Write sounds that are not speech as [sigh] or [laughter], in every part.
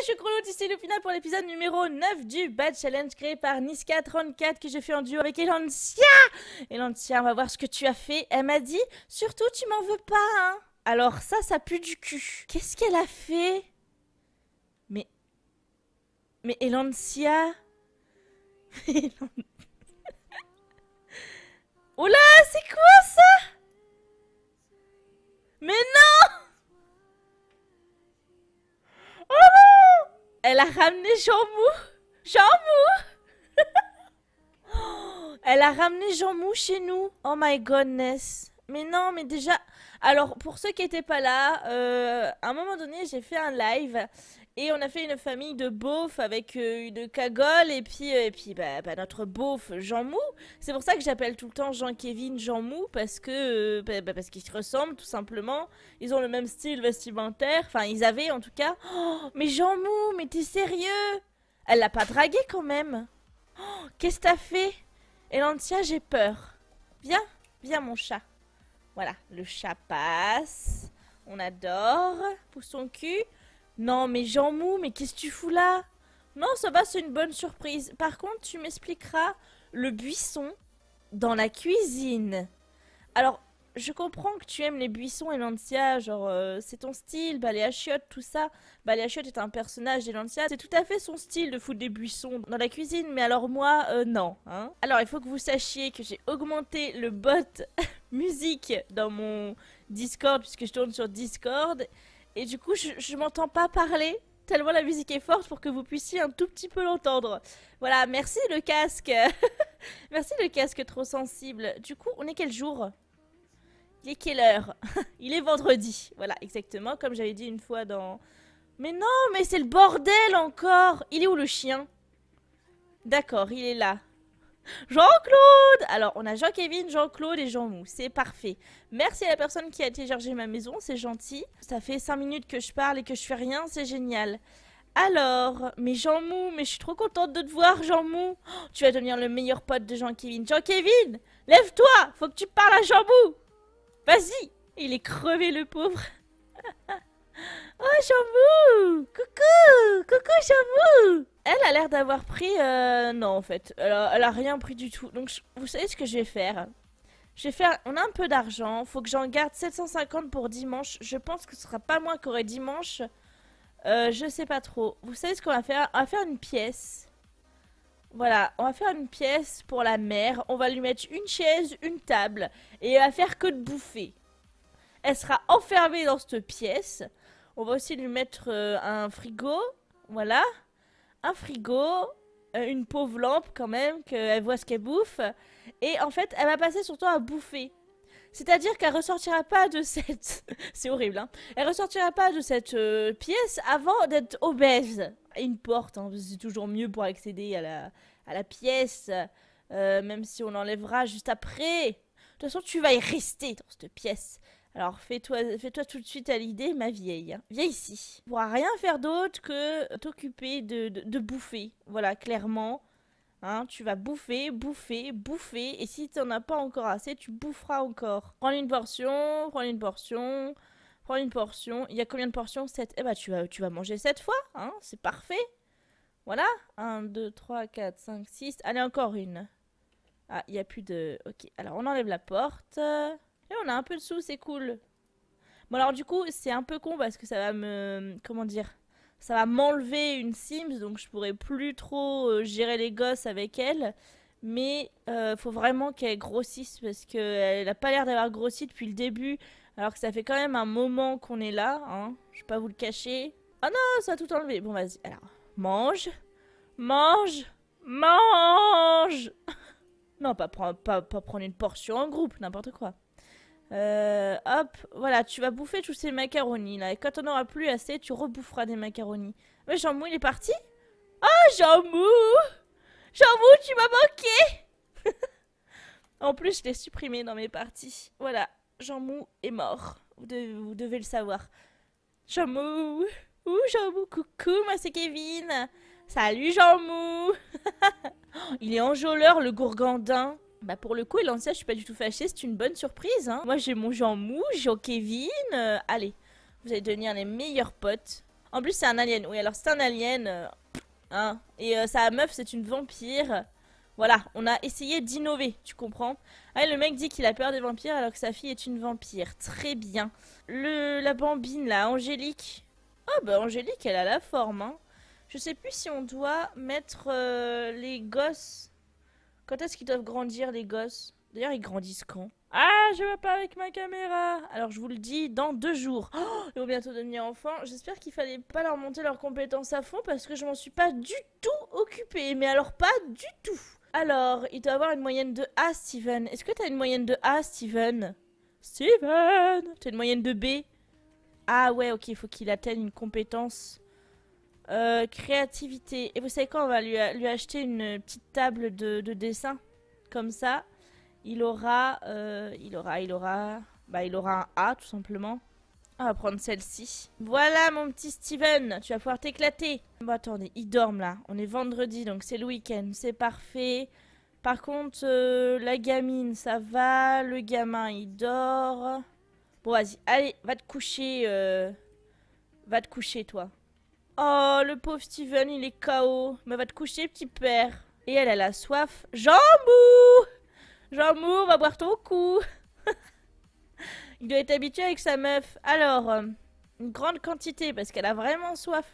je suis Chrono ici le final pour l'épisode numéro 9 du Bad Challenge créé par Niska34 que j'ai fait en duo avec Elantia. Elantia, on va voir ce que tu as fait. Elle m'a dit surtout tu m'en veux pas hein. Alors ça ça pue du cul. Qu'est-ce qu'elle a fait Mais Mais Elantia [laughs] Oh là, c'est quoi ça Mais non Oh elle a ramené Jean Mou. Jean Mou [laughs] Elle a ramené Jean Mou chez nous. Oh my goodness. Mais non, mais déjà... Alors, pour ceux qui n'étaient pas là, euh, à un moment donné, j'ai fait un live et on a fait une famille de beaufs avec euh, une cagole et puis, euh, et puis bah, bah, notre beauf Jean Mou. C'est pour ça que j'appelle tout le temps jean kevin Jean Mou parce que euh, bah, bah, parce qu'ils se ressemblent tout simplement. Ils ont le même style vestimentaire. Enfin, ils avaient en tout cas. Oh, mais Jean Mou, mais t'es sérieux Elle l'a pas dragué quand même. Oh, qu'est-ce que t'as fait Elantia, j'ai peur. Viens, viens mon chat. Voilà, le chat passe. On adore. Pousse son cul. Non, mais Jean Mou, mais qu'est-ce que tu fous là Non, ça va, c'est une bonne surprise. Par contre, tu m'expliqueras le buisson dans la cuisine. Alors, je comprends que tu aimes les buissons, Elantia, genre euh, c'est ton style, Bah, les tout ça. Les les est un personnage d'Elantia, c'est tout à fait son style de foutre des buissons dans la cuisine, mais alors moi, euh, non. Hein. alors il faut que vous sachiez que j'ai augmenté le bot [laughs] musique dans mon Discord, puisque je tourne sur Discord, et du coup, je, m'entends pas parler tellement la musique est forte pour que vous puissiez un tout petit peu l'entendre. Voilà, merci le casque. [laughs] merci le casque trop sensible. Du coup, on est quel jour Il est quelle heure [laughs] Il est vendredi. Voilà, exactement, comme j'avais dit une fois dans... Mais non, mais c'est le bordel encore Il est où le chien D'accord, il est là. Jean-Claude Alors, on a Jean-Kevin, Jean-Claude et Jean-Mou. C'est parfait. Merci à la personne qui a téléchargé ma maison, c'est gentil. Ça fait 5 minutes que je parle et que je fais rien, c'est génial. Alors, mais Jean Mou, mais je suis trop contente de te voir, Jean Mou. Oh, tu vas devenir le meilleur pote de Jean-Kevin. Jean-Kevin, lève-toi, faut que tu parles à Jean Mou. Vas-y, il est crevé le pauvre. [laughs] Oh, Chambou Coucou Coucou, Chambou Elle a l'air d'avoir pris... Euh, non, en fait. Elle a, rien pris du tout. Donc, vous savez ce que je vais faire je vais On a un peu d'argent. Faut que j'en garde 750 pour dimanche. Je pense que ce sera pas moins qui dimanche. Euh, je sais pas trop. Vous savez ce qu'on va faire On va faire une pièce. Voilà, on va faire une pièce pour la mère. On va lui mettre une chaise, une table. Et elle va faire que de bouffer. Elle sera enfermée dans cette pièce. On va aussi lui mettre euh, un frigo. Voilà. Un frigo. Euh, une pauvre lampe quand même, qu'elle voit ce qu'elle bouffe. Et en fait, elle va passer son temps à bouffer. C'est-à-dire qu'elle ressortira pas de cette... [laughs] C'est horrible, hein Elle ressortira pas de cette euh, pièce avant d'être obèse. une porte, hein, c'est toujours mieux pour accéder à la, pièce. même si on l'enlèvera juste après. De toute façon, tu vas y rester dans cette pièce. Alors fais-toi fais -toi tout de suite à l'idée, ma vieille. Viens ici. Tu pourras rien faire d'autre que t'occuper de, bouffer. Voilà, clairement. Hein, tu vas bouffer, bouffer, bouffer. Et si tu n'en as pas encore assez, tu boufferas encore. Prends une portion, prends une portion, prends une portion. Il y a combien de portions 7. Eh ben, tu vas, tu vas manger 7 fois. Hein. C'est parfait. Voilà. 1, 2, 3, 4, 5, 6. Allez, encore une. Ah, il n'y a plus de... Ok, alors on enlève la porte. Eh, on a un peu de sous, c'est cool. Bon, alors du coup, c'est un peu con parce que ça va me. Comment dire Ça va m'enlever une Sims, donc je pourrais plus trop euh, gérer les gosses avec elle. Mais euh, faut vraiment qu'elle grossisse parce qu'elle n'a pas l'air d'avoir grossi depuis le début. Alors que ça fait quand même un moment qu'on est là, hein. Je vais pas vous le cacher. Oh non, ça a tout enlevé. Bon, vas-y. Alors, mange. Mange. Mange [laughs] Non, pas, prendre, pas prendre une portion en groupe, n'importe quoi. Euh, hop, voilà, tu vas bouffer tous ces macaronis là. Et quand on aura plus assez, tu reboufferas des macaronis. Mais Jean-Mou, il est parti Oh, Jean-Mou Jean-Mou, tu m'as manqué [laughs] En plus, je l'ai supprimé dans mes parties. Voilà, Jean-Mou est mort. Vous devez, vous devez le savoir. Jean-Mou Ouh, Jean-Mou, coucou, moi c'est Kevin Salut, Jean-Mou [laughs] Il est enjôleur, le gourgandin bah pour le coup, Elancia, je suis pas du tout fâchée, c'est une bonne surprise. Hein. Moi j'ai mon Jean Mou, Jean Kevin. Euh, allez, vous allez devenir les meilleurs potes. En plus c'est un alien, oui alors c'est un alien. Euh, hein. Et euh, sa meuf c'est une vampire. Voilà, on a essayé d'innover, tu comprends Ah, le mec dit qu'il a peur des vampires alors que sa fille est une vampire. Très bien. Le, la bambine là, Angélique. Oh bah Angélique, elle a la forme. Hein. Je sais plus si on doit mettre les gosses quand est-ce qu'ils doivent grandir, les gosses D'ailleurs, ils grandissent quand Ah, je vois pas avec ma caméra Alors, je vous le dis, dans deux jours. Oh, ils vont bientôt devenir enfants. J'espère qu'il fallait pas leur monter leurs compétences à fond parce que je m'en suis pas du tout occupée. Mais alors, pas du tout Alors, il doit avoir une moyenne de A, Steven. Est-ce que t'as une moyenne de A, Steven Steven T'as une moyenne de B Ah ouais, ok, il faut qu'il atteigne une compétence euh, créativité. Et vous savez quand On va lui, lui acheter une petite table de, dessin. Comme ça, il aura, euh, il aura, il aura, bah, il aura un A tout simplement. On va prendre celle-ci. Voilà mon petit Steven, tu vas pouvoir t'éclater. Bon attendez, il dorme là. On est vendredi donc c'est le week-end, c'est parfait. Par contre, euh, la gamine, ça va. Le gamin, il dort. Bon, vas-y, allez, va te coucher. Va te coucher, toi. Oh, le pauvre Steven, il est KO. Mais va te coucher, petit père. Et elle, elle a soif. Jambou Jambou, on va boire ton coup. [laughs] il doit être habitué avec sa meuf. Alors, euh, une grande quantité parce qu'elle a vraiment soif.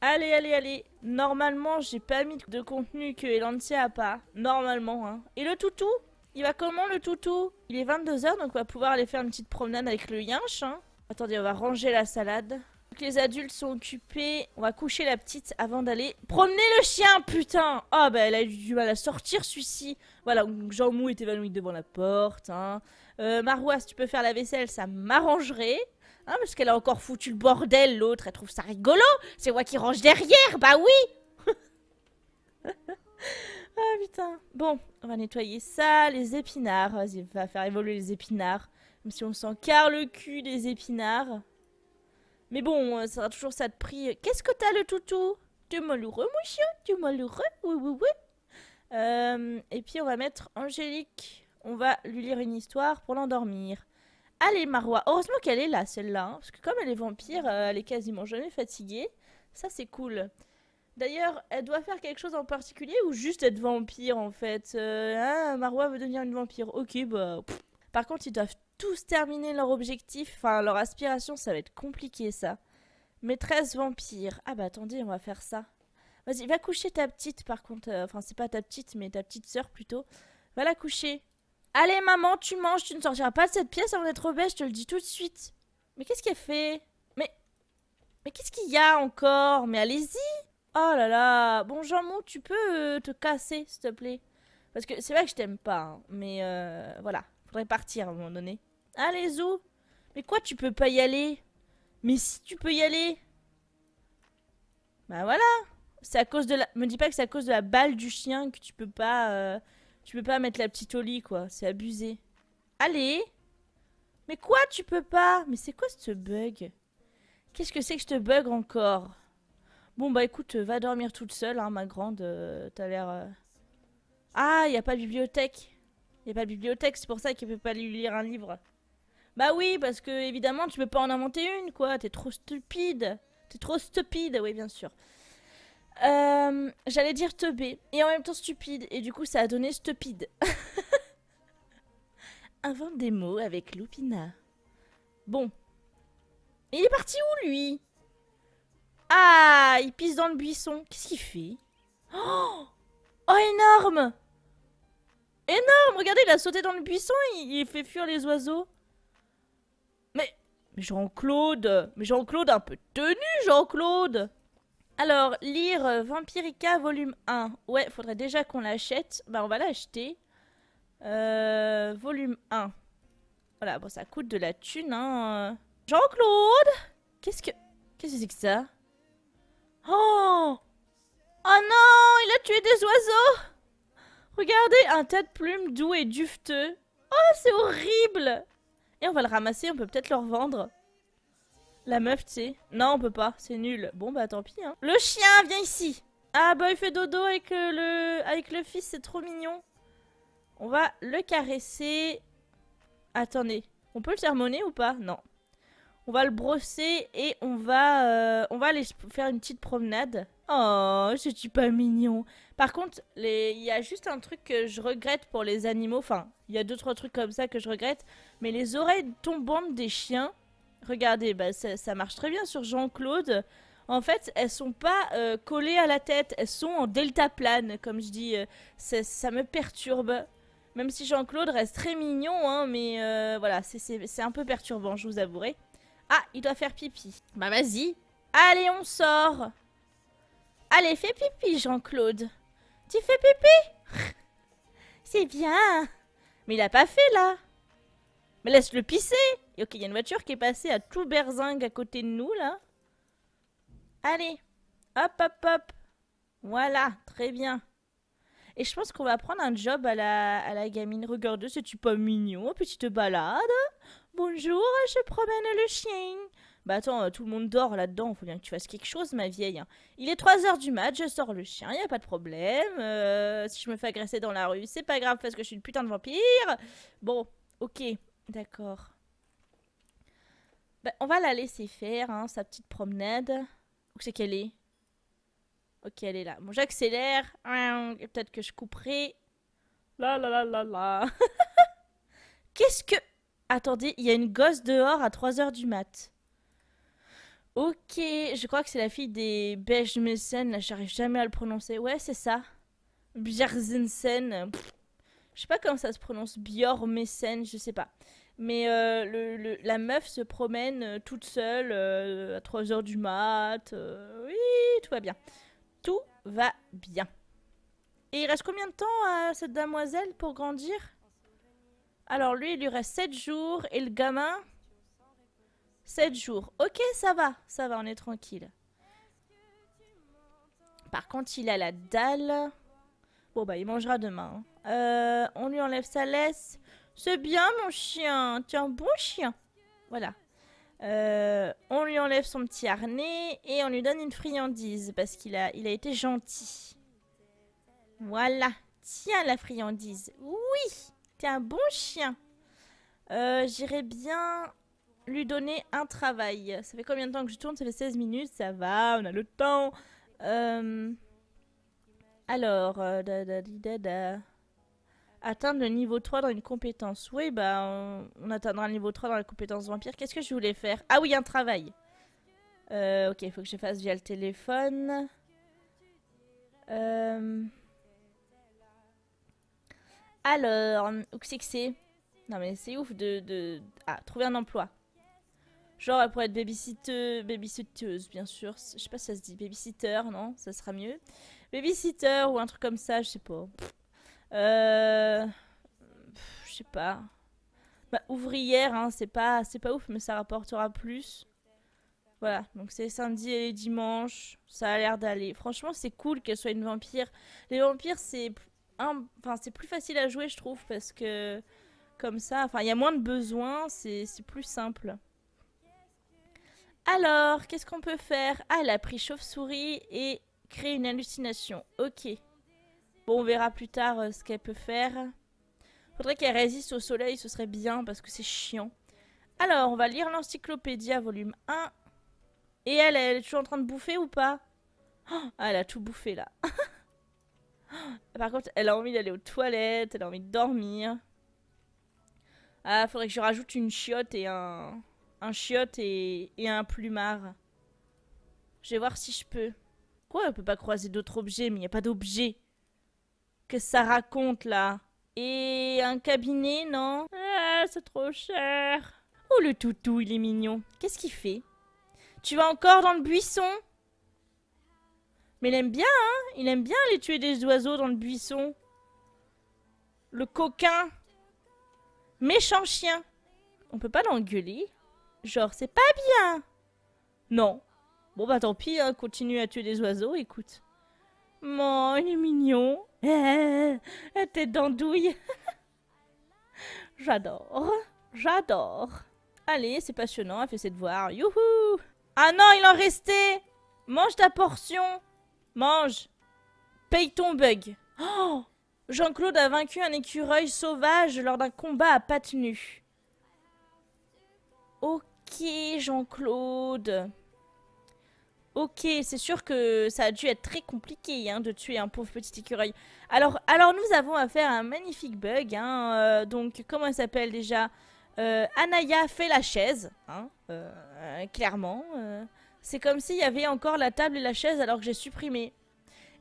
Allez, allez, allez. Normalement, j'ai pas mis de contenu que Elantia a pas. Normalement, hein. Et le toutou Il va comment le toutou Il est 22h, donc on va pouvoir aller faire une petite promenade avec le yinche. Hein. Attendez, on va ranger la salade les adultes sont occupés, on va coucher la petite avant d'aller promener le chien, putain oh, bah elle a eu du mal à sortir, celui-ci Voilà, Jean Mou est évanoui devant la porte, hein. Euh, Maroua, tu peux faire la vaisselle, ça m'arrangerait. Hein, parce qu'elle a encore foutu le bordel, l'autre, elle trouve ça rigolo C'est moi qui range derrière, bah oui [laughs] Ah putain Bon, on va nettoyer ça, les épinards, vas va faire évoluer les épinards. Même si on sent car le cul des épinards. Mais bon, euh, ça sera toujours ça de prix. Qu'est-ce que t'as le toutou Tu malheureux, chien Tu malheureux Oui, oui, oui. Euh, et puis on va mettre Angélique. On va lui lire une histoire pour l'endormir. Allez, Marois. Heureusement qu'elle est là, celle-là. Hein, parce que comme elle est vampire, euh, elle est quasiment jamais fatiguée. Ça, c'est cool. D'ailleurs, elle doit faire quelque chose en particulier ou juste être vampire, en fait hein, Marois veut devenir une vampire. Ok, bah... Par contre, ils doivent tous terminer leur objectif, enfin leur aspiration, ça va être compliqué ça. Maîtresse vampire. Ah bah attendez, on va faire ça. Vas-y, va coucher ta petite par contre. Euh, enfin, c'est pas ta petite, mais ta petite sœur plutôt. Va la coucher. Allez maman, tu manges, tu ne sortiras pas de cette pièce avant d'être obèse, je te le dis tout de suite. Mais qu'est-ce qu'elle fait Mais... Mais qu'est-ce qu'il y a encore Mais allez-y Oh là là Bon jean tu peux euh, te casser, s'il te plaît Parce que c'est vrai que je t'aime pas, hein, mais euh, voilà. Faudrait partir à un moment donné. Allez, Zo Mais quoi, tu peux pas y aller Mais si tu peux y aller Bah voilà C'est à cause de la... Me dis pas que c'est à cause de la balle du chien que tu peux pas... Euh, tu peux pas mettre la petite au lit, quoi. C'est abusé. Allez Mais quoi, tu peux pas Mais c'est quoi ce bug Qu'est-ce que c'est que je te bug encore Bon, bah écoute, va dormir toute seule, hein, ma grande. Euh, t'as l'air... Euh. Ah, il a pas de bibliothèque. Il a pas de bibliothèque, c'est pour ça qu'il peut pas lui lire un livre. Bah oui, parce que évidemment, tu peux pas en inventer une, quoi. T'es trop stupide. T'es trop stupide, oui, bien sûr. Euh, j'allais dire teubé et en même temps stupide, et du coup, ça a donné stupide. [laughs] Invente des mots avec Lupina. Bon. Il est parti où, lui Ah, il pisse dans le buisson. Qu'est-ce qu'il fait oh, oh, énorme Énorme Regardez, il a sauté dans le buisson, il fait fuir les oiseaux. Jean-Claude Mais Jean-Claude, un peu tenu, Jean-Claude Alors, lire euh, Vampirica volume 1. Ouais, faudrait déjà qu'on l'achète. Bah, on va l'acheter. Euh, volume 1. Voilà, bon, ça coûte de la thune, hein. Jean-Claude Qu'est-ce que... Qu'est-ce que c'est que ça Oh Oh non Il a tué des oiseaux Regardez, un tas de plumes doux et dufteux. Oh, c'est horrible et on va le ramasser, on peut peut-être le revendre. La meuf, tu sais. Non, on peut pas, c'est nul. Bon, bah tant pis. Hein. Le chien, viens ici. Ah bah fait dodo avec euh, le, avec le fils, c'est trop mignon. On va le caresser. Attendez, on peut le sermonner ou pas Non. On va le brosser et on va, euh, on va aller faire une petite promenade. Oh, je suis pas mignon. Par contre, il y a juste un truc que je regrette pour les animaux. Enfin, il y a deux, trois trucs comme ça que je regrette. Mais les oreilles tombantes des chiens, regardez, bah, ça, marche très bien sur Jean-Claude. En fait, elles sont pas euh, collées à la tête. Elles sont en delta plane, comme je dis. Euh, ça me perturbe. Même si Jean-Claude reste très mignon, hein, mais voilà, c'est un peu perturbant, je vous avouerai. Ah, il doit faire pipi. Bah vas-y. Allez, on sort. Allez, fais pipi, Jean-Claude. Tu fais pipi [laughs] C'est bien. Mais il a pas fait, là. Mais laisse-le pisser. ok, il y a une voiture qui est passée à tout berzingue à côté de nous, là. Allez. Hop, hop, hop. Voilà, très bien. Et je pense qu'on va prendre un job à la, à la gamine. Regarde, c'est-tu pas mignon, petite balade Bonjour, je promène le chien. Bah attends, euh, tout le monde dort là-dedans, faut bien que tu fasses quelque chose, ma vieille. Il est 3h du mat, je sors le chien, y a pas de problème. Euh, si je me fais agresser dans la rue, c'est pas grave parce que je suis une putain de vampire. Bon, ok, d'accord. Bah, on va la laisser faire, hein, sa petite promenade. Où c'est qu'elle est, Ok, elle est là. Bon, j'accélère. Hein, peut-être que je couperai. Là, là, là, là, là. Qu'est-ce que... Attendez, il y a une gosse dehors à 3h du mat. Ok, je crois que c'est la fille des Bejmesen, là j'arrive jamais à le prononcer. Ouais, c'est ça. Bjerzensen. Je sais pas comment ça se prononce, Bjormesen, je ne sais pas. Mais euh, la meuf se promène euh, toute seule euh, à 3h du mat. oui, tout va bien. Tout va bien. Et il reste combien de temps à cette demoiselle pour grandir alors lui, il lui reste 7 jours et le gamin 7 jours. Ok, ça va, ça va, on est tranquille. Par contre, il a la dalle. Bon, bah, il mangera demain. Hein. Euh, on lui enlève sa laisse. C'est bien, mon chien. Tu un bon chien. Voilà. Euh, on lui enlève son petit harnais et on lui donne une friandise parce qu'il a, il a été gentil. Voilà. Tiens, la friandise. Oui. T'es un bon chien. Euh, J'irais bien lui donner un travail. Ça fait combien de temps que je tourne Ça fait 16 minutes, ça va, on a le temps. Euh, alors, euh, atteindre le niveau 3 dans une compétence. Oui, bah, on, atteindra le niveau 3 dans la compétence vampire. Qu'est-ce que je voulais faire Ah oui, un travail. Euh, ok, il faut que je fasse via le téléphone. Euh... Alors, où c'est que c'est Non mais c'est ouf de, de... Ah, trouver un emploi. Genre, elle pourrait être babysitter, babysitteuse, bien sûr. Je sais pas si ça se dit babysitter, non Ça sera mieux. Babysitter ou un truc comme ça, je sais pas. Euh... Je sais pas. Bah, ouvrière, hein, c'est pas, c'est pas ouf, mais ça rapportera plus. Voilà, donc c'est samedi et dimanche, ça a l'air d'aller. Franchement, c'est cool qu'elle soit une vampire. Les vampires, c'est enfin c'est plus facile à jouer je trouve parce que comme ça, enfin il y a moins de besoins, c'est plus simple. Alors, qu'est-ce qu'on peut faire Ah, elle a pris chauve-souris et créé une hallucination. Ok. Bon, on verra plus tard euh, ce qu'elle peut faire. Faudrait qu'elle résiste au soleil, ce serait bien parce que c'est chiant. Alors, on va lire l'encyclopédie volume 1. Et elle, elle est toujours en train de bouffer ou pas oh, Elle a tout bouffé là. [laughs] [gasps] Par contre, elle a envie d'aller aux toilettes, elle a envie de dormir. Ah, faudrait que je rajoute une chiotte et un... Un chiotte et, un plumard. Je vais voir si je peux. Quoi, on peut pas croiser d'autres objets, mais il n'y a pas d'objet. que ça raconte, là Et un cabinet, non Ah, c'est trop cher. Oh, le toutou, il est mignon. Qu'est-ce qu'il fait Tu vas encore dans le buisson mais il aime bien, hein Il aime bien aller tuer des oiseaux dans le buisson. Le coquin. Méchant chien. On peut pas l'engueuler Genre, c'est pas bien Non. Bon bah tant pis, hein, continue à tuer des oiseaux, écoute. Mon, il est mignon. Eh, eh, eh tête d'andouille. [laughs] J'adore. J'adore. Allez, c'est passionnant, elle fait ses devoirs. Youhou Ah non, il en restait Mange ta portion Mange. Paye ton bug. Oh Jean-Claude a vaincu un écureuil sauvage lors d'un combat à pattes nues. Ok, Jean-Claude. Ok, c'est sûr que ça a dû être très compliqué hein, de tuer un pauvre petit écureuil. Alors, alors nous avons affaire à un magnifique bug. Hein, euh, donc, comment elle s'appelle déjà euh, Anaya fait la chaise, hein, euh, clairement. C'est comme s'il y avait encore la table et la chaise alors que j'ai supprimé.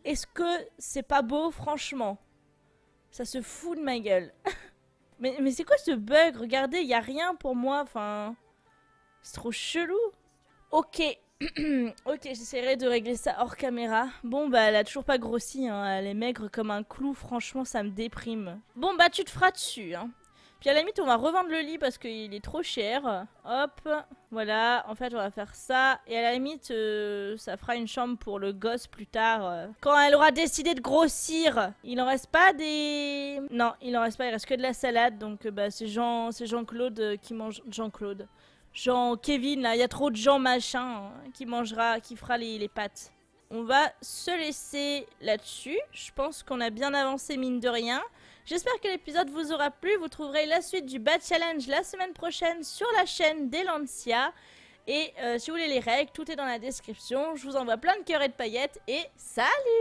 Est-ce que c'est pas beau, franchement Ça se fout de ma gueule. [laughs] mais c'est quoi ce bug Regardez, il y a rien pour moi, enfin... C'est trop chelou. Ok. [clears throat] ok, j'essaierai de régler ça hors caméra. Bon, bah, elle a toujours pas grossi, hein. Elle est maigre comme un clou, franchement, ça me déprime. Bon, bah, tu te feras dessus, hein. Puis à la limite, on va revendre le lit parce qu'il est trop cher. Hop, voilà, en fait, on va faire ça. Et à la limite, euh, ça fera une chambre pour le gosse plus tard. Euh. Quand elle aura décidé de grossir, il en reste pas des... Non, il en reste pas, il reste que de la salade. Donc euh, bah, c'est Jean, claude qui mange... Jean-Claude. Jean-Kevin, il y a trop de gens machin hein, qui mangera, qui fera les, les pâtes. On va se laisser là-dessus. Je pense qu'on a bien avancé mine de rien. J'espère que l'épisode vous aura plu. Vous trouverez la suite du Bad Challenge la semaine prochaine sur la chaîne d'Elancia. Et euh, si vous voulez les règles, tout est dans la description. Je vous envoie plein de cœurs et de paillettes. Et salut